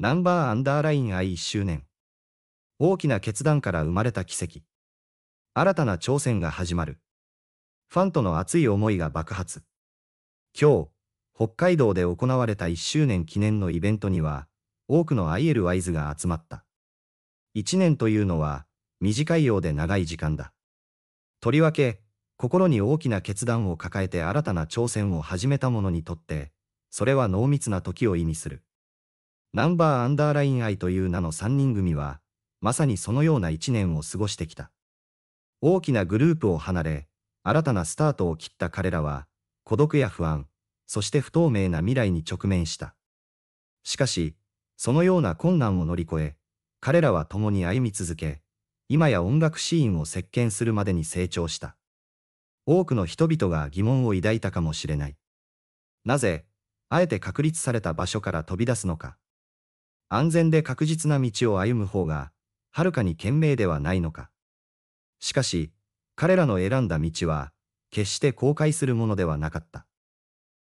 ナンバーアンダーライン I1 周年。大きな決断から生まれた奇跡。新たな挑戦が始まる。ファンとの熱い思いが爆発。今日、北海道で行われた1周年記念のイベントには、多くの ILYs が集まった。1年というのは、短いようで長い時間だ。とりわけ、心に大きな決断を抱えて新たな挑戦を始めた者にとって、それは濃密な時を意味する。ナンバーアンダーライン愛という名の3人組は、まさにそのような1年を過ごしてきた。大きなグループを離れ、新たなスタートを切った彼らは、孤独や不安、そして不透明な未来に直面した。しかし、そのような困難を乗り越え、彼らは共に歩み続け、今や音楽シーンを席巻するまでに成長した。多くの人々が疑問を抱いたかもしれない。なぜ、あえて確立された場所から飛び出すのか。安全で確実な道を歩む方が、はるかに賢明ではないのか。しかし、彼らの選んだ道は、決して後悔するものではなかった。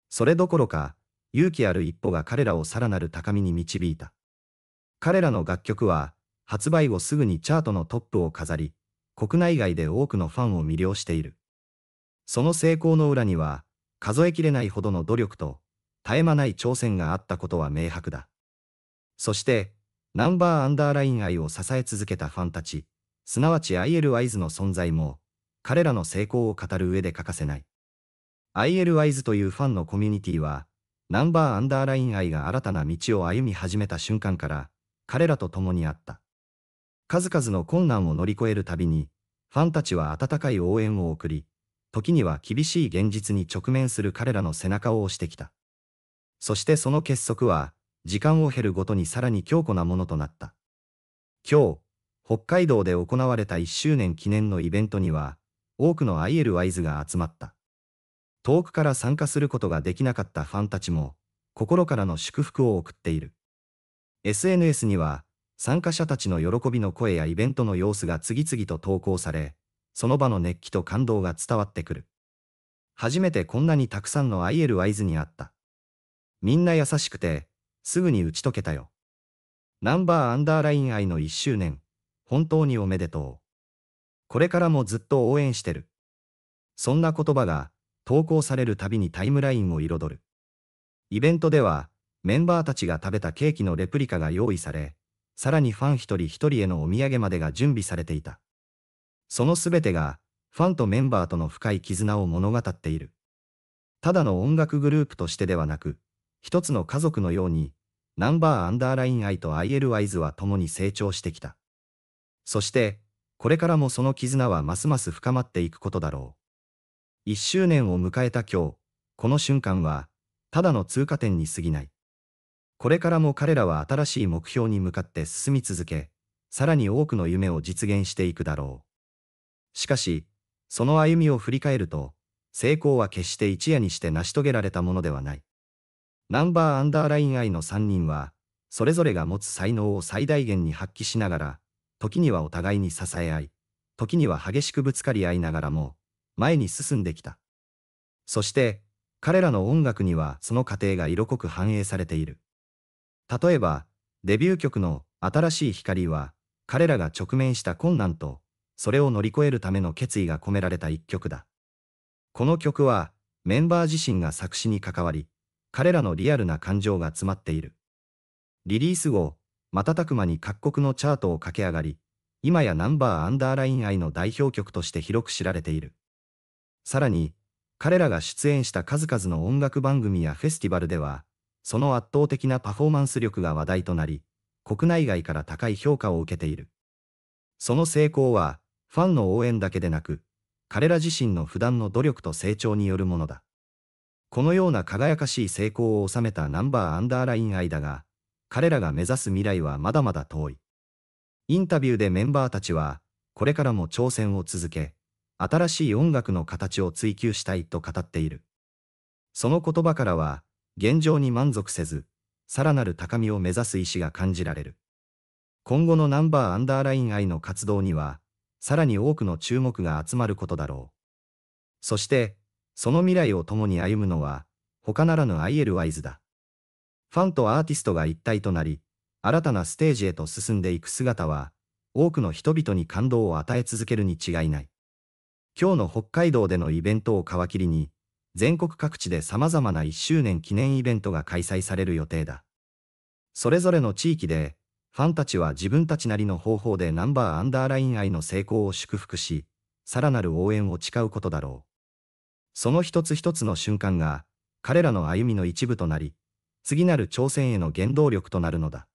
それどころか、勇気ある一歩が彼らをさらなる高みに導いた。彼らの楽曲は、発売後すぐにチャートのトップを飾り、国内外で多くのファンを魅了している。その成功の裏には、数えきれないほどの努力と、絶え間ない挑戦があったことは明白だ。そして、ナンバーアンダーライン愛を支え続けたファンたち、すなわち ILYs の存在も、彼らの成功を語る上で欠かせない。ILYs というファンのコミュニティは、ナンバーアンダーライン愛が新たな道を歩み始めた瞬間から、彼らと共にあった。数々の困難を乗り越えるたびに、ファンたちは温かい応援を送り、時には厳しい現実に直面する彼らの背中を押してきた。そしてその結束は、時間を経るごとにさらに強固なものとなった。今日、北海道で行われた1周年記念のイベントには、多くの ILYs が集まった。遠くから参加することができなかったファンたちも、心からの祝福を送っている。SNS には、参加者たちの喜びの声やイベントの様子が次々と投稿され、その場の熱気と感動が伝わってくる。初めてこんなにたくさんの ILYs に会った。みんな優しくて、すぐに打ち解けたよ。ナンバーアンダーライン愛の1周年、本当におめでとう。これからもずっと応援してる。そんな言葉が投稿されるたびにタイムラインを彩る。イベントでは、メンバーたちが食べたケーキのレプリカが用意され、さらにファン一人一人へのお土産までが準備されていた。その全てが、ファンとメンバーとの深い絆を物語っている。ただの音楽グループとしてではなく、一つの家族のように、ナンバーアンダーライン I と ILYs は共に成長してきた。そして、これからもその絆はますます深まっていくことだろう。一周年を迎えた今日、この瞬間は、ただの通過点に過ぎない。これからも彼らは新しい目標に向かって進み続け、さらに多くの夢を実現していくだろう。しかし、その歩みを振り返ると、成功は決して一夜にして成し遂げられたものではない。ナンバーアンダーライン I の3人は、それぞれが持つ才能を最大限に発揮しながら、時にはお互いに支え合い、時には激しくぶつかり合いながらも、前に進んできた。そして、彼らの音楽にはその過程が色濃く反映されている。例えば、デビュー曲の新しい光は、彼らが直面した困難と、それを乗り越えるための決意が込められた一曲だ。この曲は、メンバー自身が作詞に関わり、彼らのリアルな感情が詰まっている。リリース後、瞬く間に各国のチャートを駆け上がり、今やナンバーアンダーライン愛の代表曲として広く知られている。さらに、彼らが出演した数々の音楽番組やフェスティバルでは、その圧倒的なパフォーマンス力が話題となり、国内外から高い評価を受けている。その成功は、ファンの応援だけでなく、彼ら自身の普段の努力と成長によるものだ。このような輝かしい成功を収めたナンバーアンダーライン愛だが、彼らが目指す未来はまだまだ遠い。インタビューでメンバーたちは、これからも挑戦を続け、新しい音楽の形を追求したいと語っている。その言葉からは、現状に満足せず、さらなる高みを目指す意志が感じられる。今後のナンバーアンダーライン愛の活動には、さらに多くの注目が集まることだろう。そして、その未来を共に歩むのは、他ならぬ IL ワイズだ。ファンとアーティストが一体となり、新たなステージへと進んでいく姿は、多くの人々に感動を与え続けるに違いない。今日の北海道でのイベントを皮切りに、全国各地で様々な1周年記念イベントが開催される予定だ。それぞれの地域で、ファンたちは自分たちなりの方法でナンバーアンダーライン愛の成功を祝福し、さらなる応援を誓うことだろう。その一つ一つの瞬間が、彼らの歩みの一部となり、次なる挑戦への原動力となるのだ。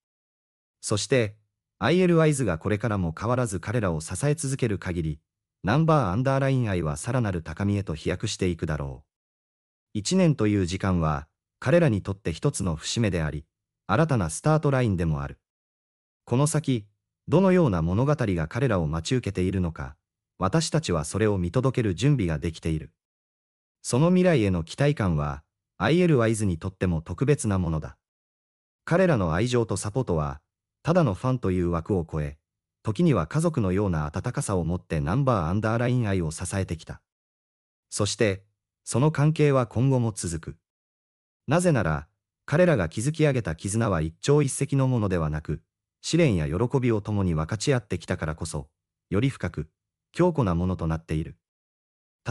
そして、IL アイズがこれからも変わらず彼らを支え続ける限り、ナンバーアンダーライン愛はさらなる高みへと飛躍していくだろう。一年という時間は、彼らにとって一つの節目であり、新たなスタートラインでもある。この先、どのような物語が彼らを待ち受けているのか、私たちはそれを見届ける準備ができている。その未来への期待感は、IL y s にとっても特別なものだ。彼らの愛情とサポートは、ただのファンという枠を超え、時には家族のような温かさを持ってナンバーアンダーライン愛を支えてきた。そして、その関係は今後も続く。なぜなら、彼らが築き上げた絆は一朝一夕のものではなく、試練や喜びを共に分かち合ってきたからこそ、より深く、強固なものとなっている。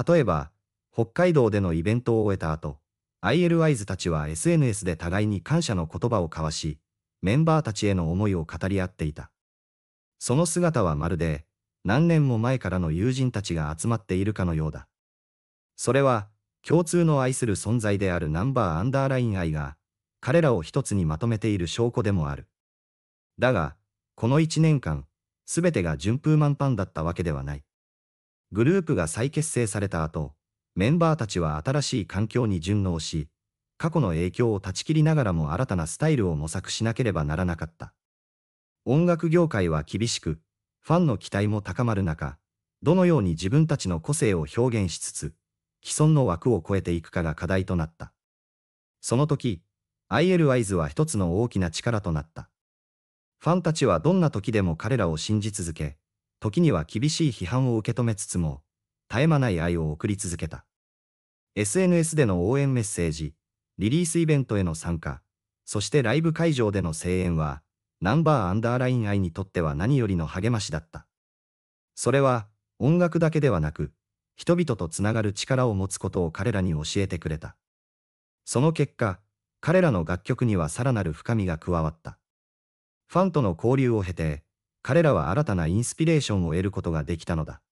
例えば、北海道でのイベントを終えた後、ILI s たちは SNS で互いに感謝の言葉を交わし、メンバーたちへの思いを語り合っていた。その姿はまるで、何年も前からの友人たちが集まっているかのようだ。それは、共通の愛する存在であるナンバーアンダーライン愛が、彼らを一つにまとめている証拠でもある。だが、この一年間、すべてが順風満帆だったわけではない。グループが再結成された後、メンバーたちは新しい環境に順応し、過去の影響を断ち切りながらも新たなスタイルを模索しなければならなかった。音楽業界は厳しく、ファンの期待も高まる中、どのように自分たちの個性を表現しつつ、既存の枠を超えていくかが課題となった。その時、IL i s は一つの大きな力となった。ファンたちはどんな時でも彼らを信じ続け、時には厳しい批判を受け止めつつも、絶え間ない愛を送り続けた。SNS での応援メッセージ、リリースイベントへの参加、そしてライブ会場での声援は、ナンバーアンダーライン愛にとっては何よりの励ましだった。それは、音楽だけではなく、人々とつながる力を持つことを彼らに教えてくれた。その結果、彼らの楽曲にはさらなる深みが加わった。ファンとの交流を経て、彼らは新たなインスピレーションを得ることができたのだ。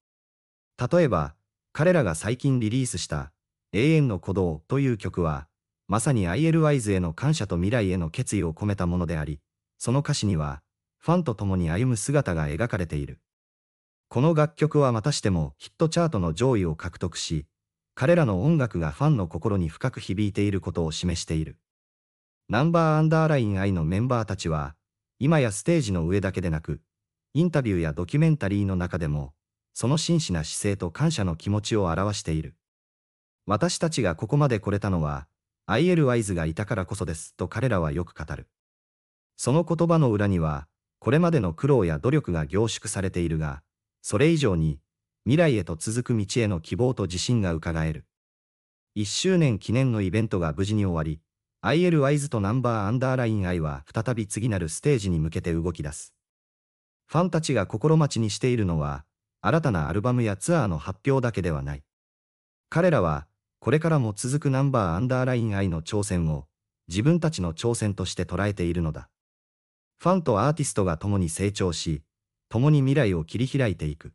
例えば、彼らが最近リリースした永遠の鼓動という曲は、まさに i l i s への感謝と未来への決意を込めたものであり、その歌詞には、ファンと共に歩む姿が描かれている。この楽曲はまたしてもヒットチャートの上位を獲得し、彼らの音楽がファンの心に深く響いていることを示している。ナンバーアンダーライン I のメンバーたちは、今やステージの上だけでなく、インタビューやドキュメンタリーの中でも、その真摯な姿勢と感謝の気持ちを表している。私たちがここまで来れたのは、IL ワイズがいたからこそですと彼らはよく語る。その言葉の裏には、これまでの苦労や努力が凝縮されているが、それ以上に、未来へと続く道への希望と自信が伺える。1周年記念のイベントが無事に終わり、IL ワイズとナンバーアンダーライン I は再び次なるステージに向けて動き出す。ファンたちが心待ちにしているのは、新たなアルバムやツアーの発表だけではない。彼らは、これからも続くナンバーアンダーライン愛の挑戦を、自分たちの挑戦として捉えているのだ。ファンとアーティストが共に成長し、共に未来を切り開いていく。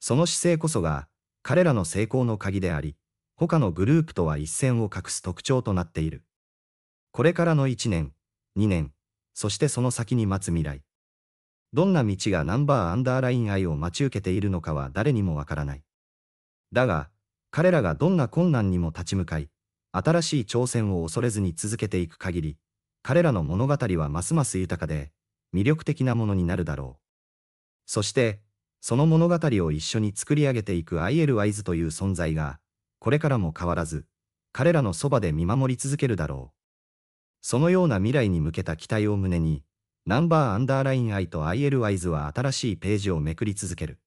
その姿勢こそが、彼らの成功の鍵であり、他のグループとは一線を画す特徴となっている。これからの1年、2年、そしてその先に待つ未来。どんな道がナンバーアンダーライン愛を待ち受けているのかは誰にもわからない。だが、彼らがどんな困難にも立ち向かい、新しい挑戦を恐れずに続けていく限り、彼らの物語はますます豊かで、魅力的なものになるだろう。そして、その物語を一緒に作り上げていく IL i イという存在が、これからも変わらず、彼らのそばで見守り続けるだろう。そのような未来に向けた期待を胸に、ナンバーアンダーライン I と IL i イは新しいページをめくり続ける。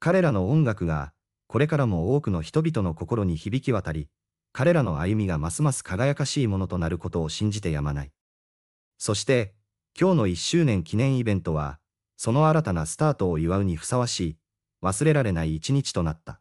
彼らの音楽がこれからも多くの人々の心に響き渡り、彼らの歩みがますます輝かしいものとなることを信じてやまない。そして、今日の1周年記念イベントは、その新たなスタートを祝うにふさわしい、忘れられない一日となった。